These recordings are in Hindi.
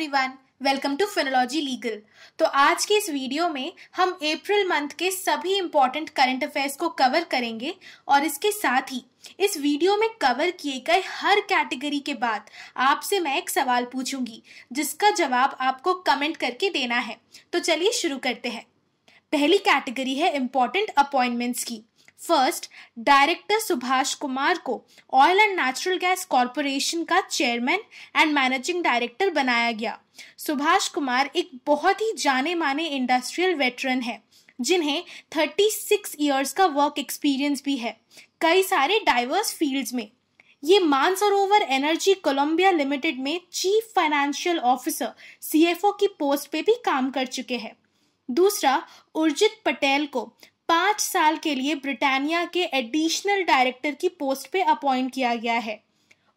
everyone welcome to Finology legal तो आज के इस वीडियो में हम अप्रैल मंथ के सभी इम्पोर्टेंट करंट अफेयर्स को कवर करेंगे और इसके साथ ही इस वीडियो में कवर किए गए हर कैटेगरी के बाद आपसे मैं एक सवाल पूछूंगी जिसका जवाब आपको कमेंट करके देना है तो चलिए शुरू करते हैं पहली कैटेगरी है इम्पोर्टेंट अपॉइंटमेंट्स की फर्स्ट डायरेक्टर सुभाष कुमार को oil and natural gas corporation का चेयरमैन एंड मैनेजिंग डायरेक्टर बनाया गया सुभाष कुमार एक बहुत ही जाने माने इंडस्ट्रियल वेटरन है जिन्हें 36 ईयर्स का वर्क एक्सपीरियंस भी है कई सारे डाइवर्स फील्ड्स में ये मानसरोवर एनर्जी कोलंबिया लिमिटेड में चीफ फाइनेंशियल ऑफिसर सीएफओ की पोस्ट पे भी काम कर चुके हैं दूसरा उर्जित पटेल को पाँच साल के लिए ब्रिटानिया के एडिशनल डायरेक्टर की पोस्ट पे अपॉइंट किया गया है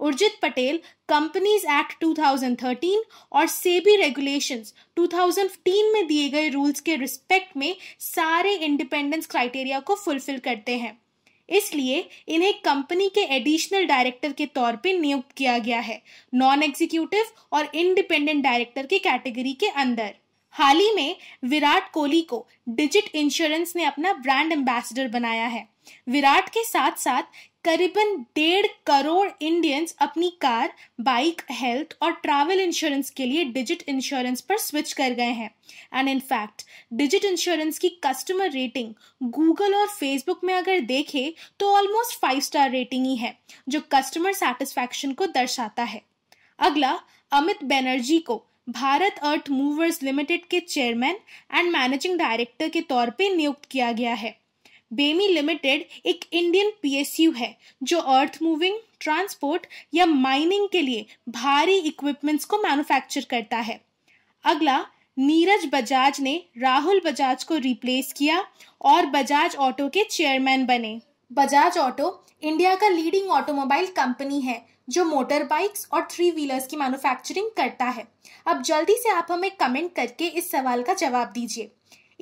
उर्जित पटेल कंपनीज एक्ट 2013 और सेबी रेगुलेशंस 2015 में दिए गए रूल्स के रिस्पेक्ट में सारे इंडिपेंडेंस क्राइटेरिया को फुलफिल करते हैं इसलिए इन्हें कंपनी के एडिशनल डायरेक्टर के तौर पर नियुक्त किया गया है नॉन एग्जीक्यूटिव और इंडिपेंडेंट डायरेक्टर के कैटेगरी के अंदर हाल ही में विराट कोहली को डिजिट इंश्योरेंस ने अपना ब्रांड एम्बेसडर बनाया है विराट के साथ साथ करीबन डेढ़ करोड़ इंडियंस अपनी कार बाइक हेल्थ और ट्रैवल इंश्योरेंस के लिए डिजिट इंश्योरेंस पर स्विच कर गए हैं and in fact Digit insurance की कस्टमर रेटिंग गूगल और फेसबुक में अगर देखें तो ऑलमोस्ट फाइव स्टार रेटिंग ही है जो कस्टमर सेटिस्फैक्शन को दर्शाता है अगला अमित बैनर्जी को भारत अर्थ मूवर्स लिमिटेड के चेयरमैन एंड मैनेजिंग डायरेक्टर के तौर पे नियुक्त किया गया है बेमी लिमिटेड एक इंडियन पीएसयू है जो अर्थ मूविंग ट्रांसपोर्ट या माइनिंग के लिए भारी इक्विपमेंट्स को मैन्युफैक्चर करता है अगला नीरज बजाज ने राहुल बजाज को रिप्लेस किया और बजाज ऑटो के चेयरमैन बने बजाज ऑटो इंडिया का लीडिंग ऑटोमोबाइल कंपनी है जो मोटर बाइक्स और थ्री व्हीलर्स की मैन्युफैक्चरिंग करता है अब जल्दी से आप हमें कमेंट करके इस सवाल का जवाब दीजिए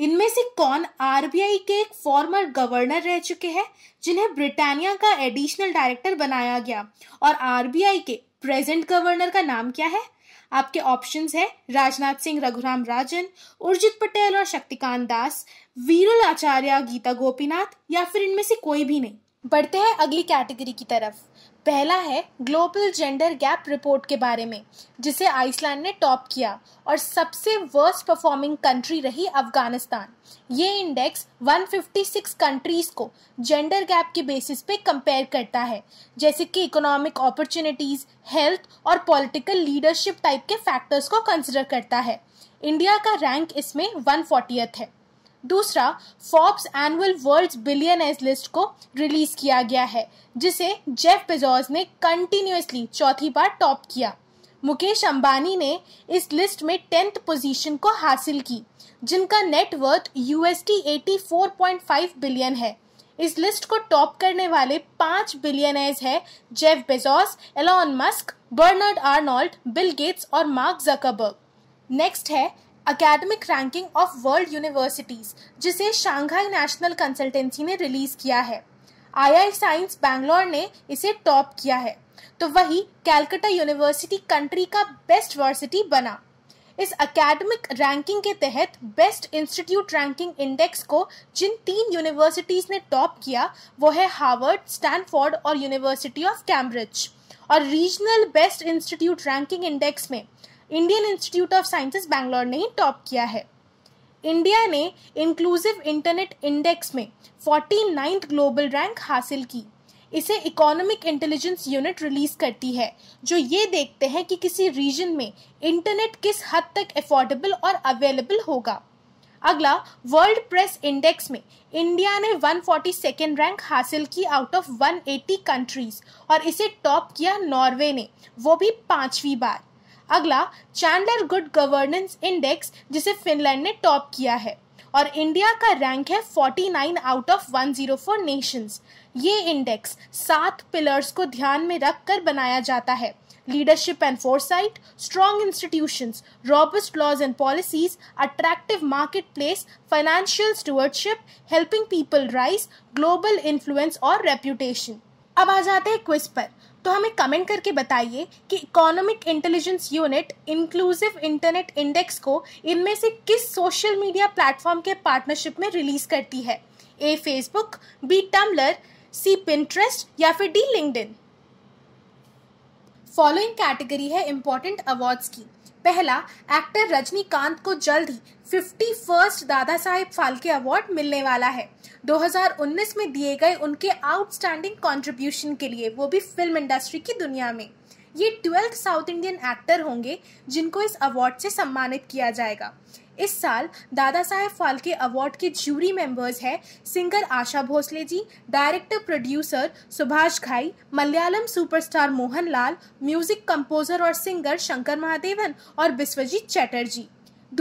इनमें से कौन आरबीआई के एक फॉर्मर गवर्नर रह चुके हैं जिन्हें ब्रिटानिया का एडिशनल डायरेक्टर बनाया गया और आरबीआई के प्रेजेंट गवर्नर का नाम क्या है आपके ऑप्शंस हैं राजनाथ सिंह रघुराम राजन उर्जित पटेल और शक्तिकांत दास वीरल आचार्य गीता गोपीनाथ या फिर इनमें से कोई भी नहीं बढ़ते हैं अगली कैटेगरी की तरफ पहला है ग्लोबल जेंडर गैप रिपोर्ट के बारे में जिसे आइसलैंड ने टॉप किया और सबसे वर्स्ट परफॉर्मिंग कंट्री रही अफगानिस्तान ये इंडेक्स 156 कंट्रीज को जेंडर गैप के बेसिस पे कंपेयर करता है जैसे कि इकोनॉमिक अपॉर्चुनिटीज हेल्थ और पॉलिटिकल लीडरशिप टाइप के फैक्टर्स को कंसिडर करता है इंडिया का रैंक इसमें वन है दूसरा Forbes annual world billionaires list को रिलीज किया गया है जिसे जेफ बेजोस ने कंटिन्यूसली चौथी बार टॉप किया मुकेश अंबानी ने इस लिस्ट में टेंथ पोजीशन को हासिल की जिनका नेटवर्थ यूएसडी 84.5 बिलियन है इस लिस्ट को टॉप करने वाले पांच बिलियनर्स हैं Jeff Bezos, Elon Musk Bernard Arnault Bill Gates और मार्क जकबर्ग नेक्स्ट है academic ranking of world universities जिसे शांघाई नेशनल कंसल्टेंसी ने रिलीज़ किया है आई साइंस बैंगलोर ने इसे टॉप किया है तो वही कैलकाटा यूनिवर्सिटी कंट्री का बेस्ट वर्सिटी बना इस अकेडमिक रैंकिंग के तहत बेस्ट इंस्टीट्यूट रैंकिंग इंडेक्स को जिन तीन यूनिवर्सिटीज़ ने टॉप किया वो है हार्वर्ड स्टैनफोर्ड और यूनिवर्सिटी ऑफ कैम्ब्रिज और regional best institute ranking index में Indian institute of sciences Bangalore ने ही टॉप किया है इंडिया ने इंक्लूसिव इंटरनेट इंडेक्स में फोर्टी नाइन्थ ग्लोबल रैंक हासिल की इसे इकोनॉमिक इंटेलिजेंस यूनिट रिलीज करती है जो ये देखते हैं कि किसी रीजन में इंटरनेट किस हद तक अफोर्डेबल और अवेलेबल होगा अगला वर्ल्ड प्रेस इंडेक्स में इंडिया ने सेकेंड रैंक हासिल की आउट ऑफ 180 कंट्रीज और इसे टॉप किया नॉर्वे ने वो भी पांचवी बार अगला चैंडलर गुड गवर्नेंस इंडेक्स जिसे फिनलैंड ने टॉप किया है और इंडिया का रैंक है 49 आउट ऑफ 104 नेशंस ये इंडेक्स सात पिलर्स को ध्यान में रखकर बनाया जाता है leadership and foresight strong institutions robust laws and policies attractive market place financial stewardship helping people rise global influence और रेप्यूटेशन अब आ जाते हैं क्विज पर तो हमें कमेंट करके बताइए कि economic intelligence unit inclusive internet index को इनमें से किस सोशल मीडिया प्लेटफॉर्म के पार्टनरशिप में रिलीज करती है A Facebook B Tumblr C Pinterest या फिर डी लिंकड फॉलोइंग कैटेगरी है इंपॉर्टेंट अवार्ड्स की पहला एक्टर रजनीकांत को जल्द ही फिफ्टी फर्स्ट दादा साहेब फाल्के अवार्ड मिलने वाला है 2019 में दिए गए उनके आउटस्टैंडिंग कंट्रीब्यूशन के लिए वो भी फिल्म इंडस्ट्री की दुनिया में ये ट्वेल्थ साउथ इंडियन एक्टर होंगे जिनको इस अवार्ड से सम्मानित किया जाएगा इस साल दादा साहेब फाल्के अवार्ड के ज्यूरी मेंबर्स हैं singer Asha Bhosle ji director producer Subhash Ghai Malayalam superstar Mohan Lal music composer और सिंगर शंकर महादेवन और बिस्वजीत चैटर्जी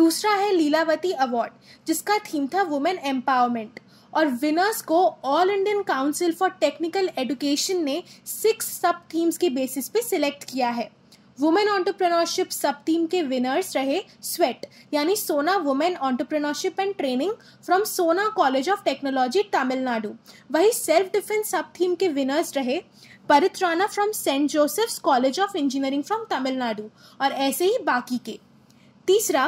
दूसरा है लीलावती अवार्ड जिसका थीम था वुमेन एम्पावरमेंट और विनर्स को all Indian council for technical education ने सिक्स सब थीम्स के बेसिस पे सिलेक्ट किया है वुमेन ऑन्टरप्रनोरशिप सब टीम के विनर्स रहे स्वेट यानी सोना women entrepreneurship and training from Sona college of technology Tamil Nadu वही सेल्फ डिफेंस सब थीम के विनर्स रहे Parit Rana from Saint Joseph's college of engineering from Tamil Nadu और ऐसे ही बाकी के तीसरा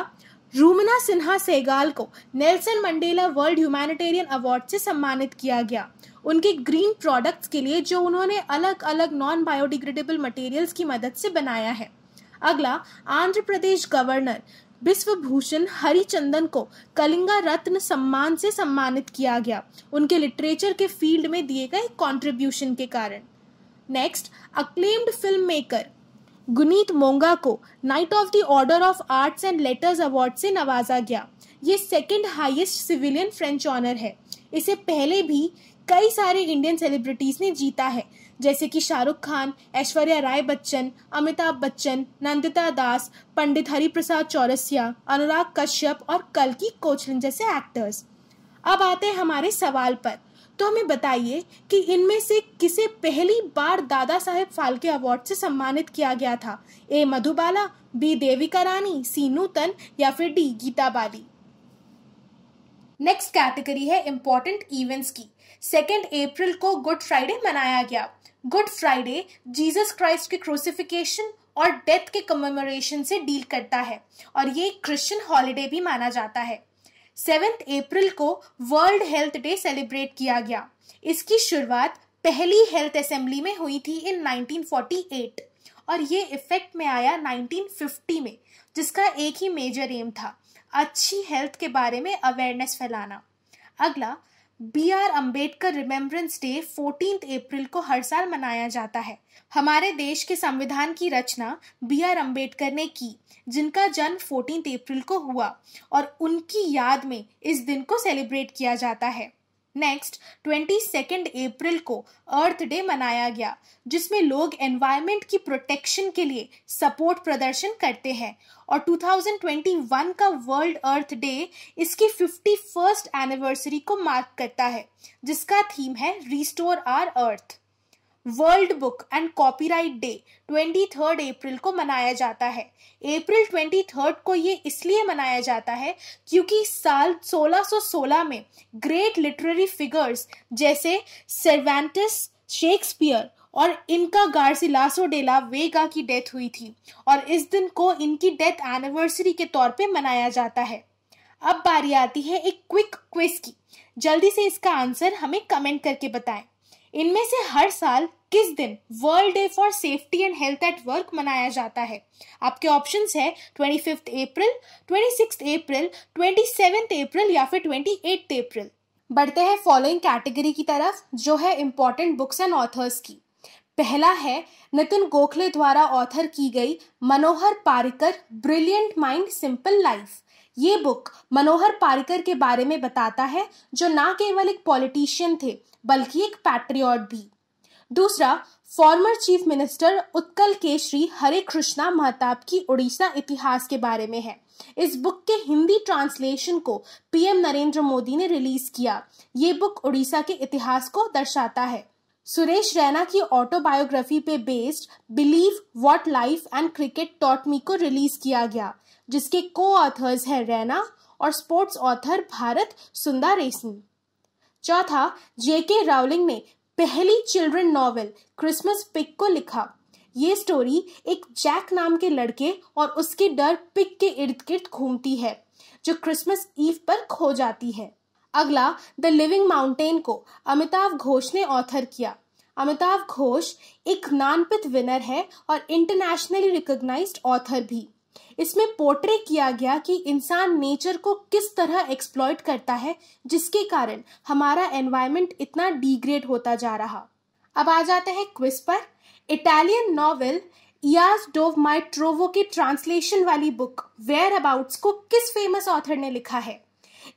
रूमना सिन्हा सेगाल को Nelson Mandela world humanitarian award से सम्मानित किया गया उनके ग्रीन प्रोडक्ट्स के लिए जो उन्होंने अलग अलग नॉन बायोडिग्रेडेबल मटेरियल्स की मदद से बनाया है अगला आंध्र प्रदेश गवर्नर विश्वभूषण हरिचंदन को कलिंगा रत्न सम्मान से सम्मानित किया गया उनके लिटरेचर के फील्ड में दिए गए कंट्रीब्यूशन के कारण next acclaimed film maker Guneet Monga को knight of the order of arts and letters award से नवाजा गया ये second highest civilian French honour है इसे पहले भी कई सारे इंडियन सेलिब्रिटीज ने जीता है जैसे कि शाहरुख खान ऐश्वर्या राय बच्चन अमिताभ बच्चन नंदिता दास पंडित हरिप्रसाद चौरसिया अनुराग कश्यप और कल्कि कोचलिन जैसे एक्टर्स अब आते हैं हमारे सवाल पर तो हमें बताइए कि इनमें से किसे पहली बार दादा साहेब फाल्के अवार्ड से सम्मानित किया गया था A Madhubala B Devika Rani C Nutan या फिर D Geeta Bali next category है इंपॉर्टेंट इवेंट्स की सेकेंड अप्रैल को गुड फ्राइडे मनाया गया गुड फ्राइडे जीसस क्राइस्ट के क्रूसिफिकेशन और डेथ के कमेमोरेशन से डील करता है और ये क्रिश्चियन हॉलिडे भी माना जाता है सेवेंथ अप्रैल को वर्ल्ड हेल्थ डे सेलिब्रेट किया गया इसकी शुरुआत पहली हेल्थ असेंबली में हुई थी इन 1948 और ये इफेक्ट में आया 1950 में जिसका एक ही मेजर एम था अच्छी हेल्थ के बारे में अवेयरनेस फैलाना अगला B R Ambedkar remembrance day fourteen April को हर साल मनाया जाता है हमारे देश के संविधान की रचना बी आर अम्बेडकर ने की जिनका जन्म फोर्टीन अप्रैल को हुआ और उनकी याद में इस दिन को सेलिब्रेट किया जाता है नेक्स्ट ट्वेंटी सेकेंड अप्रैल को अर्थ डे मनाया गया जिसमें लोग एनवायरमेंट की प्रोटेक्शन के लिए सपोर्ट प्रदर्शन करते हैं और 2021 का वर्ल्ड अर्थ डे इसकी फर्स्ट एनिवर्सरी को मार्क करता है जिसका थीम है restore our earth world book and copyright day 23 April को मनाया जाता है अप्रैल 23 को ये इसलिए मनाया जाता है क्योंकि साल 1616 में ग्रेट लिटरेरी फिगर्स जैसे सर्वेंटिस शेक्सपियर और इनका गार्सिलासो डेला वेगा की डेथ हुई थी और इस दिन को इनकी डेथ एनिवर्सरी के तौर पे मनाया जाता है अब बारी आती है एक क्विक क्विज की जल्दी से इसका आंसर हमें कमेंट करके बताएं इनमें से हर साल किस दिन world day for safety and health at work मनाया जाता है आपके ऑप्शन है twenty April twenty April twenty April या फिर ट्वेंटी अप्रैल बढ़ते हैं फॉलोइंग कैटेगरी की तरफ जो है इम्पॉर्टेंट बुक्स एंड ऑथर्स की पहला है नितिन गोखले द्वारा ऑथर की गई Manohar Parrikar brilliant mind simple life ये बुक मनोहर पारिकर के बारे में बताता है जो ना केवल एक पॉलिटिशियन थे बल्कि एक पैट्रियॉट भी दूसरा former chief minister Utkal Keshari Hare Krishna Mahtab की उड़ीसा इतिहास के बारे में है इस बुक के हिंदी ट्रांसलेशन को पीएम नरेंद्र मोदी ने रिलीज किया ये बुक उड़ीसा के इतिहास को दर्शाता है सुरेश रैना की ऑटोबायोग्राफी पे based believe what life and cricket taught me को रिलीज किया गया जिसके को ऑथर्स हैं रैना और स्पोर्ट्स ऑथर भारत सुंदारेसन चौथा जेके रावलिंग ने पहली चिल्ड्रन नॉवेल क्रिसमस पिक को लिखा ये स्टोरी एक जैक नाम के लड़के और उसके डर पिक के इर्द गिर्द घूमती है जो क्रिसमस ईव पर खो जाती है अगला द लिविंग माउंटेन को अमिताभ घोष ने ऑथर किया अमिताभ घोष एक नानपित विनर है और इंटरनेशनली रिकॉग्नाइज्ड ऑथर भी इसमें पोर्ट्रे किया गया कि इंसान नेचर को किस तरह एक्सप्लॉयट करता है जिसके कारण हमारा एनवायरनमेंट इतना डिग्रेड होता जा रहा अब आ जाते हैं क्विज पर इटालियन नॉवेल इयास डोव माई ट्रोवो की ट्रांसलेशन वाली बुक वेयर अबाउट्स को किस फेमस ऑथर ने लिखा है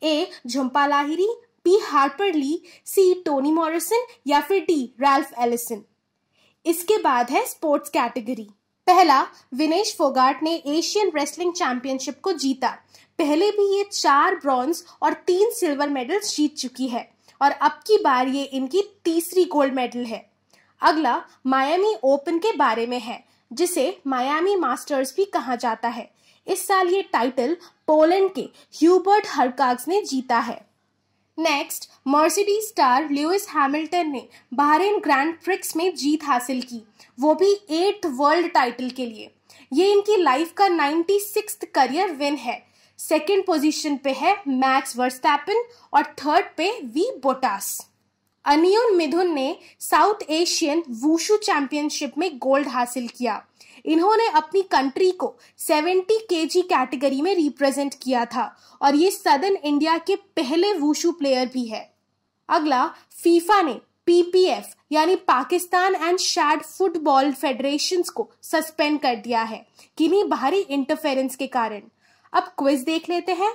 A Jhumpa Lahiri B Harper Lee C Toni Morrison या फिर डी रैल्फ एलिसन इसके बाद है स्पोर्ट्स कैटेगरी पहला विनेश फोगाट ने एशियन रेसलिंग चैंपियनशिप को जीता पहले भी ये चार ब्रॉन्ज और तीन सिल्वर मेडल जीत चुकी है और अब की बार ये इनकी तीसरी गोल्ड मेडल है अगला मायामी ओपन के बारे में है जिसे मायामी मास्टर्स भी कहा जाता है इस साल ये टाइटल पोलैंड के ह्यूबर्ट हरकाग्स ने जीता है next Mercedes star Lewis Hamilton ने बहरीन ग्रैंड प्रिक्स में जीत हासिल की वो भी एट्थ वर्ल्ड टाइटल के लिए ये इनकी लाइफ का नाइन्टी सिक्स करियर विन है सेकेंड पोजीशन पे है मैक्स वर्स्टैपन और थर्ड पे वी बोटास अनियोन मिधुन ने साउथ एशियन वूशू चैंपियनशिप में गोल्ड हासिल किया इन्होंने अपनी कंट्री को 70 केजी कैटेगरी में रिप्रेजेंट किया था और ये सदन इंडिया के पहले वुशु प्लेयर भी है अगला फीफा ने पीपीएफ यानी पाकिस्तान एंड शैड फुटबॉल फेडरेशन को सस्पेंड कर दिया है किन्हीं बाहरी इंटरफेरेंस के कारण अब क्विज देख लेते हैं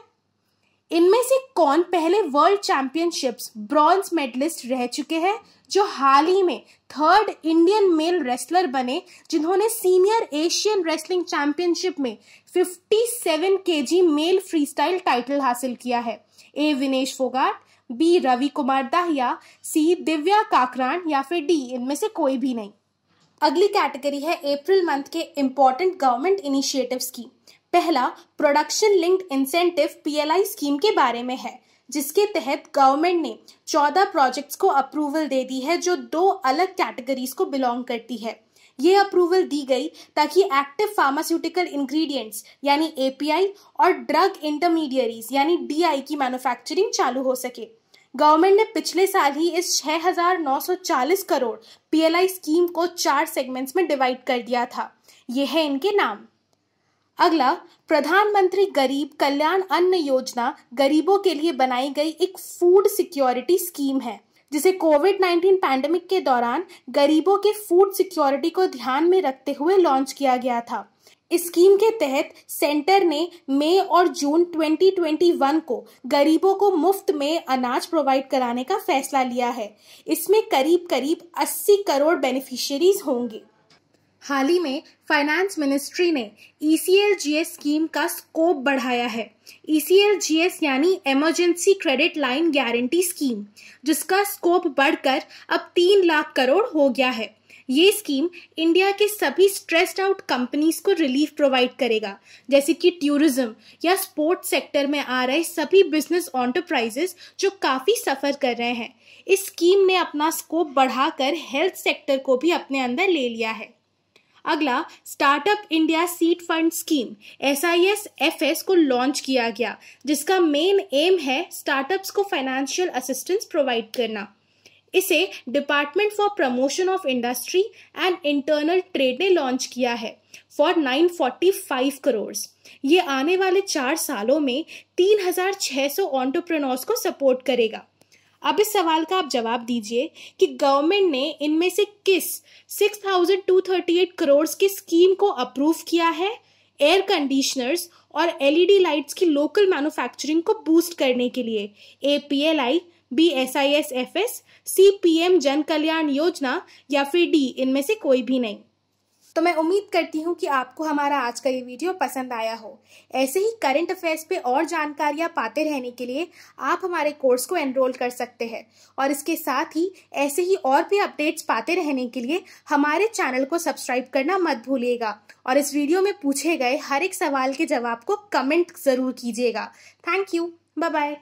इनमें से कौन पहले वर्ल्ड चैंपियनशिप्स ब्रॉन्ज मेडलिस्ट रह चुके हैं जो हाल ही में थर्ड इंडियन मेल रेसलर बने जिन्होंने सीनियर एशियन रेसलिंग चैंपियनशिप में 57 जी मेल स्टाइल टाइटल हासिल किया है A Vinesh Phogat B Ravi Kumar Dahiya C Divya Kakran या फिर डी इनमें से कोई भी नहीं अगली कैटेगरी है अप्रैल मंथ के इम्पोर्टेंट गवर्नमेंट इनिशिएटिव्स की पहला production linked incentive PLI scheme के बारे में है जिसके तहत गवर्नमेंट ने 14 प्रोजेक्ट्स को अप्रूवल दे दी है जो दो अलग कैटेगरीज को बिलोंग करती है ये अप्रूवल दी गई ताकि एक्टिव फार्मास्यूटिकल इंग्रेडिएंट्स यानी एपीआई और ड्रग इंटरमीडियरीज यानी डीआई की मैन्युफैक्चरिंग चालू हो सके गवर्नमेंट ने पिछले साल ही इस 6,940 करोड़ पीएलआई स्कीम को चार सेगमेंट्स में डिवाइड कर दिया था ये है इनके नाम अगला प्रधानमंत्री गरीब कल्याण अन्न योजना गरीबों के लिए बनाई गई एक फूड सिक्योरिटी स्कीम है जिसे कोविड 19 पैंडेमिक के दौरान गरीबों के फूड सिक्योरिटी को ध्यान में रखते हुए लॉन्च किया गया था इस स्कीम के तहत सेंटर ने मई और जून 2021 को गरीबों को मुफ्त में अनाज प्रोवाइड कराने का फैसला लिया है इसमें करीब करीब 80 करोड़ बेनिफिशियरीज होंगे हाल ही में फाइनेंस मिनिस्ट्री ने ई e स्कीम का स्कोप बढ़ाया है ई e यानी emergency credit line guarantee scheme जिसका स्कोप बढ़कर अब तीन लाख करोड़ हो गया है ये स्कीम इंडिया के सभी स्ट्रेस्ड आउट कंपनीज को रिलीफ प्रोवाइड करेगा जैसे कि टूरिज्म या स्पोर्ट्स सेक्टर में आ रहे सभी बिजनेस ऑन्टरप्राइजेस जो काफ़ी सफ़र कर रहे हैं इस स्कीम ने अपना स्कोप बढ़ाकर हेल्थ सेक्टर को भी अपने अंदर ले लिया है अगला startup India seed fund scheme S I S F S को लॉन्च किया गया जिसका मेन एम है स्टार्टअप्स को फाइनेंशियल असिस्टेंस प्रोवाइड करना इसे department for promotion of industry and internal trade ने लॉन्च किया है फॉर 945 करोड़ ये आने वाले चार सालों में 3,600 एंटरप्रेन्योर्स को सपोर्ट करेगा अब इस सवाल का आप जवाब दीजिए कि गवर्नमेंट ने इनमें से किस 6,238 करोड़ की स्कीम को अप्रूव किया है एयर कंडीशनर्स और एलईडी लाइट्स की लोकल मैन्युफैक्चरिंग को बूस्ट करने के लिए A P L I B S I S F S C P M Jan Kalyan योजना या फिर डी इनमें से कोई भी नहीं तो मैं उम्मीद करती हूँ कि आपको हमारा आज का ये वीडियो पसंद आया हो ऐसे ही करंट अफेयर्स पे और जानकारियाँ पाते रहने के लिए आप हमारे कोर्स को एनरोल कर सकते हैं और इसके साथ ही ऐसे ही और भी अपडेट्स पाते रहने के लिए हमारे चैनल को सब्सक्राइब करना मत भूलिएगा और इस वीडियो में पूछे गए हर एक सवाल के जवाब को कमेंट ज़रूर कीजिएगा थैंक यू बाय बाय